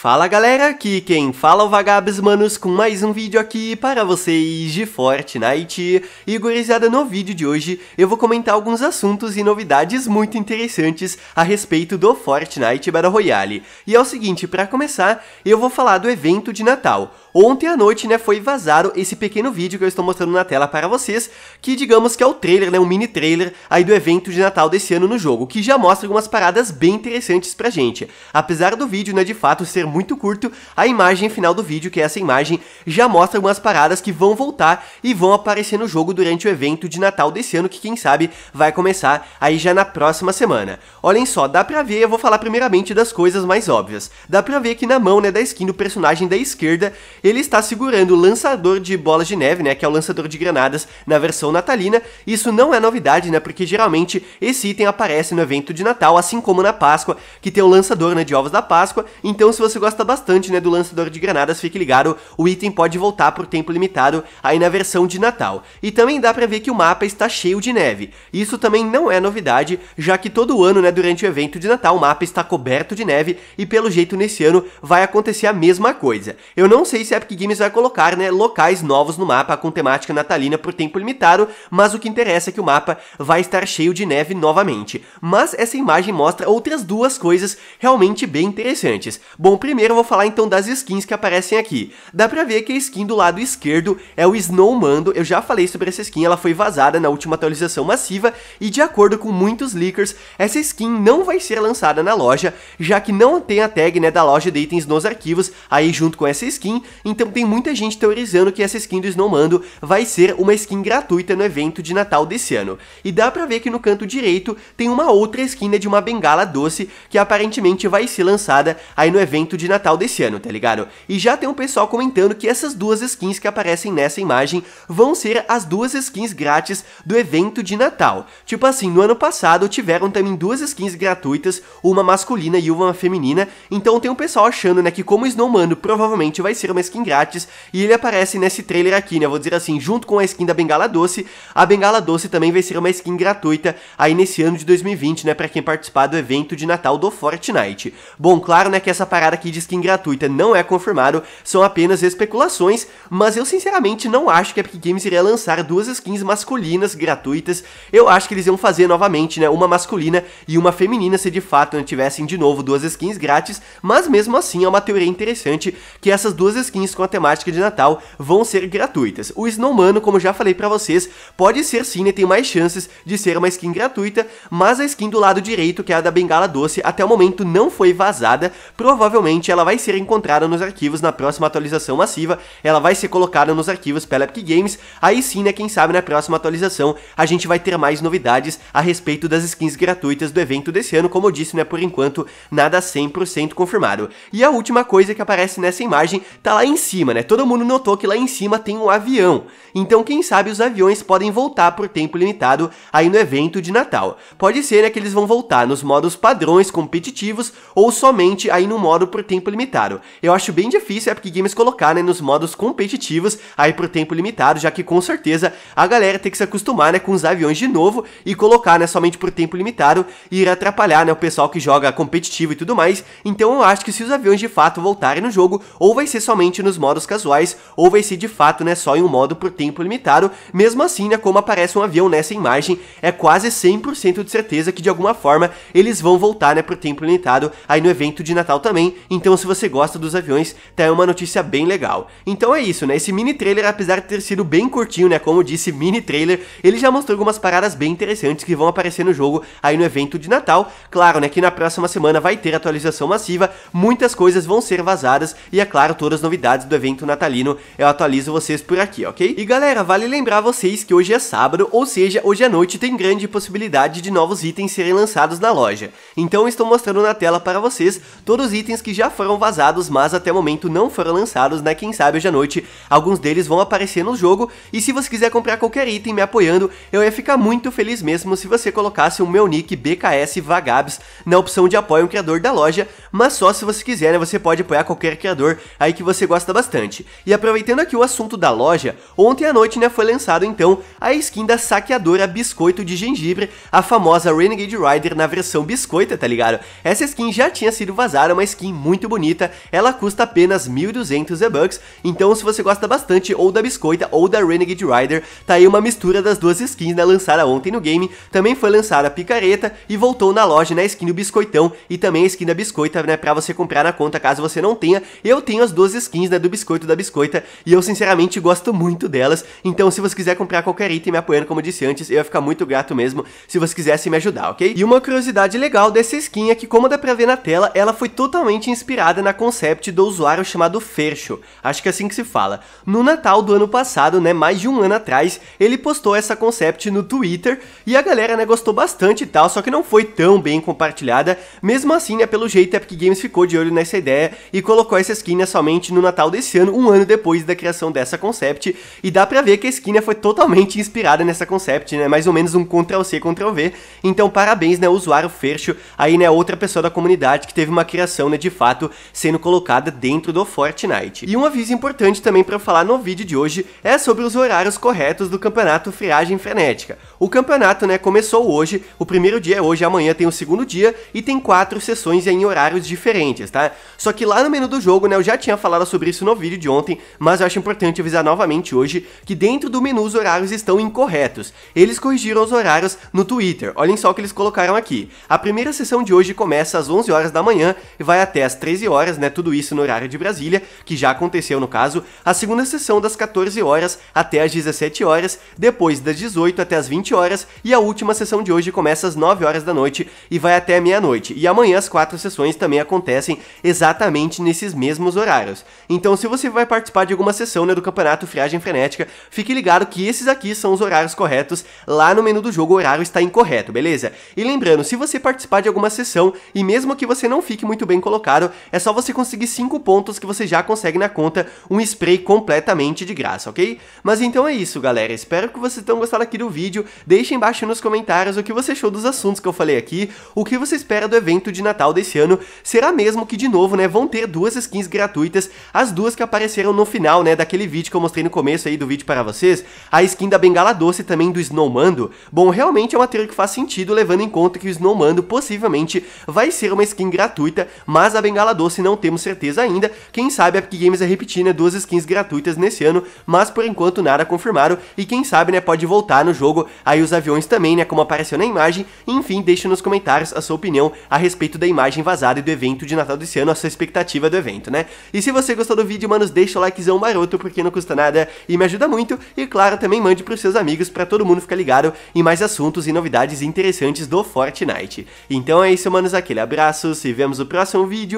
Fala galera, aqui quem fala é o Vagabes Manos com mais um vídeo aqui para vocês de Fortnite. E gurizada, no vídeo de hoje eu vou comentar alguns assuntos e novidades muito interessantes a respeito do Fortnite Battle Royale. E é o seguinte, para começar, eu vou falar do evento de Natal. Ontem à noite, né, foi vazado esse pequeno vídeo que eu estou mostrando na tela para vocês, que digamos que é o trailer, né, um mini trailer aí do evento de Natal desse ano no jogo, que já mostra algumas paradas bem interessantes pra gente. Apesar do vídeo, né, de fato ser muito curto, a imagem final do vídeo, que é essa imagem, já mostra algumas paradas que vão voltar e vão aparecer no jogo durante o evento de Natal desse ano, que quem sabe vai começar aí já na próxima semana. Olhem só, dá pra ver, eu vou falar primeiramente das coisas mais óbvias. Dá pra ver que na mão, né, da skin do personagem da esquerda, ele está segurando o lançador de bolas de neve, né, que é o lançador de granadas na versão natalina. Isso não é novidade, né, porque geralmente esse item aparece no evento de Natal, assim como na Páscoa, que tem o lançador, né, de ovos da Páscoa. Então se você gosta bastante né, do lançador de granadas, fique ligado, o item pode voltar por tempo limitado aí na versão de Natal. E também dá pra ver que o mapa está cheio de neve. Isso também não é novidade, já que todo ano, né, durante o evento de Natal, o mapa está coberto de neve e pelo jeito nesse ano vai acontecer a mesma coisa. Eu não sei se a Epic Games vai colocar né, locais novos no mapa com temática natalina por tempo limitado, mas o que interessa é que o mapa vai estar cheio de neve novamente. Mas essa imagem mostra outras duas coisas realmente bem interessantes. Bom, Primeiro eu vou falar então das skins que aparecem aqui. Dá pra ver que a skin do lado esquerdo é o Snowmando. eu já falei sobre essa skin, ela foi vazada na última atualização massiva e de acordo com muitos leakers, essa skin não vai ser lançada na loja, já que não tem a tag né, da loja de itens nos arquivos aí junto com essa skin, então tem muita gente teorizando que essa skin do Snowmando vai ser uma skin gratuita no evento de Natal desse ano. E dá pra ver que no canto direito tem uma outra skin né, de uma bengala doce que aparentemente vai ser lançada aí no evento de Natal desse ano, tá ligado? E já tem um pessoal comentando que essas duas skins que aparecem nessa imagem vão ser as duas skins grátis do evento de Natal. Tipo assim, no ano passado tiveram também duas skins gratuitas, uma masculina e uma feminina, então tem um pessoal achando, né, que como Snowman provavelmente vai ser uma skin grátis, e ele aparece nesse trailer aqui, né, vou dizer assim, junto com a skin da Bengala Doce, a Bengala Doce também vai ser uma skin gratuita aí nesse ano de 2020, né, pra quem participar do evento de Natal do Fortnite. Bom, claro, né, que essa parada aqui aqui de skin gratuita não é confirmado, são apenas especulações, mas eu sinceramente não acho que a Epic Games iria lançar duas skins masculinas gratuitas. Eu acho que eles iam fazer novamente, né, uma masculina e uma feminina se de fato né, tivessem de novo duas skins grátis, mas mesmo assim é uma teoria interessante que essas duas skins com a temática de Natal vão ser gratuitas. O Snowmano, como já falei para vocês, pode ser sim, né, tem mais chances de ser uma skin gratuita, mas a skin do lado direito, que é a da Bengala Doce, até o momento não foi vazada, provavelmente ela vai ser encontrada nos arquivos na próxima atualização massiva, ela vai ser colocada nos arquivos pela Epic Games, aí sim, né, quem sabe na próxima atualização a gente vai ter mais novidades a respeito das skins gratuitas do evento desse ano, como eu disse, né, por enquanto nada 100% confirmado. E a última coisa que aparece nessa imagem tá lá em cima, né, todo mundo notou que lá em cima tem um avião, então quem sabe os aviões podem voltar por tempo limitado aí no evento de Natal. Pode ser, né, que eles vão voltar nos modos padrões competitivos ou somente aí no modo por tempo limitado. Eu acho bem difícil a Epic Games colocar né, nos modos competitivos aí por tempo limitado, já que com certeza a galera tem que se acostumar né, com os aviões de novo e colocar né, somente por tempo limitado e ir atrapalhar né, o pessoal que joga competitivo e tudo mais. Então eu acho que se os aviões de fato voltarem no jogo, ou vai ser somente nos modos casuais, ou vai ser de fato né, só em um modo por tempo limitado. Mesmo assim, né, como aparece um avião nessa imagem, é quase 100% de certeza que de alguma forma eles vão voltar né, tempo limitado aí no evento de Natal também. Então, se você gosta dos aviões, tá aí uma notícia bem legal. Então é isso, né? Esse mini trailer, apesar de ter sido bem curtinho, né? Como disse, mini trailer, ele já mostrou algumas paradas bem interessantes que vão aparecer no jogo aí no evento de Natal. Claro, né? Que na próxima semana vai ter atualização massiva, muitas coisas vão ser vazadas e, é claro, todas as novidades do evento natalino eu atualizo vocês por aqui, ok? E galera, vale lembrar vocês que hoje é sábado, ou seja, hoje à noite tem grande possibilidade de novos itens serem lançados na loja. Então estou mostrando na tela para vocês todos os itens que já foram vazados, mas até o momento não foram lançados, né? Quem sabe hoje à noite alguns deles vão aparecer no jogo. E se você quiser comprar qualquer item me apoiando, eu ia ficar muito feliz mesmo se você colocasse o meu nick BKS Vagabs na opção de apoio um criador da loja, mas só se você quiser, né? Você pode apoiar qualquer criador aí que você gosta bastante. E aproveitando aqui o assunto da loja, ontem à noite, né, foi lançado então a skin da saqueadora Biscoito de Gengibre, a famosa Renegade Rider na versão biscoita, tá ligado? Essa skin já tinha sido vazada, uma skin muito muito bonita, ela custa apenas 1.200 V-Bucks, então se você gosta bastante ou da Biscoita ou da Renegade Rider, tá aí uma mistura das duas skins né, lançada ontem no game, também foi lançada a Picareta e voltou na loja na skin do Biscoitão e também a skin da Biscoita né, pra você comprar na conta caso você não tenha, eu tenho as duas skins né, do Biscoito da Biscoita e eu sinceramente gosto muito delas, então se você quiser comprar qualquer item me apoiando como eu disse antes, eu ia ficar muito grato mesmo se você quisesse me ajudar, ok? E uma curiosidade legal dessa skin é que como dá pra ver na tela, ela foi totalmente inspirada na concept do usuário chamado Fercho, acho que é assim que se fala. No Natal do ano passado, né, mais de um ano atrás, ele postou essa concept no Twitter e a galera né, gostou bastante e tal, só que não foi tão bem compartilhada. Mesmo assim, né, pelo jeito, a Epic Games ficou de olho nessa ideia e colocou essa skin né, somente no Natal desse ano, um ano depois da criação dessa concept. E dá pra ver que a skin né, foi totalmente inspirada nessa concept, né, mais ou menos um Ctrl-C, Ctrl-V. Então, parabéns, né, usuário Fercho, aí, né, outra pessoa da comunidade que teve uma criação, né, de fato fato sendo colocada dentro do Fortnite. E um aviso importante também para falar no vídeo de hoje é sobre os horários corretos do campeonato Friagem Frenética. O campeonato né, começou hoje, o primeiro dia é hoje, amanhã tem o segundo dia e tem quatro sessões em horários diferentes, tá? Só que lá no menu do jogo, né, eu já tinha falado sobre isso no vídeo de ontem, mas eu acho importante avisar novamente hoje que dentro do menu os horários estão incorretos. Eles corrigiram os horários no Twitter, olhem só o que eles colocaram aqui. A primeira sessão de hoje começa às 11 horas da manhã e vai até as 13 horas, né? Tudo isso no horário de Brasília, que já aconteceu no caso, a segunda sessão das 14 horas até as 17 horas, depois das 18 até as 20 horas, e a última sessão de hoje começa às 9 horas da noite e vai até meia-noite. E amanhã as quatro sessões também acontecem exatamente nesses mesmos horários. Então, se você vai participar de alguma sessão né, do Campeonato Friagem Frenética, fique ligado que esses aqui são os horários corretos. Lá no menu do jogo o horário está incorreto, beleza? E lembrando, se você participar de alguma sessão e mesmo que você não fique muito bem colocado, é só você conseguir 5 pontos que você já consegue na conta um spray completamente de graça, ok? Mas então é isso, galera. Espero que vocês tenham gostado aqui do vídeo. Deixem embaixo nos comentários o que você achou dos assuntos que eu falei aqui, o que você espera do evento de Natal desse ano. Será mesmo que, de novo, né, vão ter duas skins gratuitas, as duas que apareceram no final, né, daquele vídeo que eu mostrei no começo aí do vídeo para vocês, a skin da Bengala Doce também do Snowmando. Bom, realmente é uma teoria que faz sentido, levando em conta que o Snowmando possivelmente vai ser uma skin gratuita, mas a Bengala Bengala Doce não temos certeza ainda, quem sabe a Epic Games é repetindo né, duas skins gratuitas nesse ano, mas por enquanto nada confirmaram e quem sabe né, pode voltar no jogo aí os aviões também, né, como apareceu na imagem, enfim, deixe nos comentários a sua opinião a respeito da imagem vazada e do evento de Natal desse ano, a sua expectativa do evento, né? E se você gostou do vídeo, manos, deixa o likezão maroto, porque não custa nada e me ajuda muito, e claro, também mande pros seus amigos para todo mundo ficar ligado em mais assuntos e novidades interessantes do Fortnite. Então é isso, manos, aquele abraço, se vemos no próximo vídeo,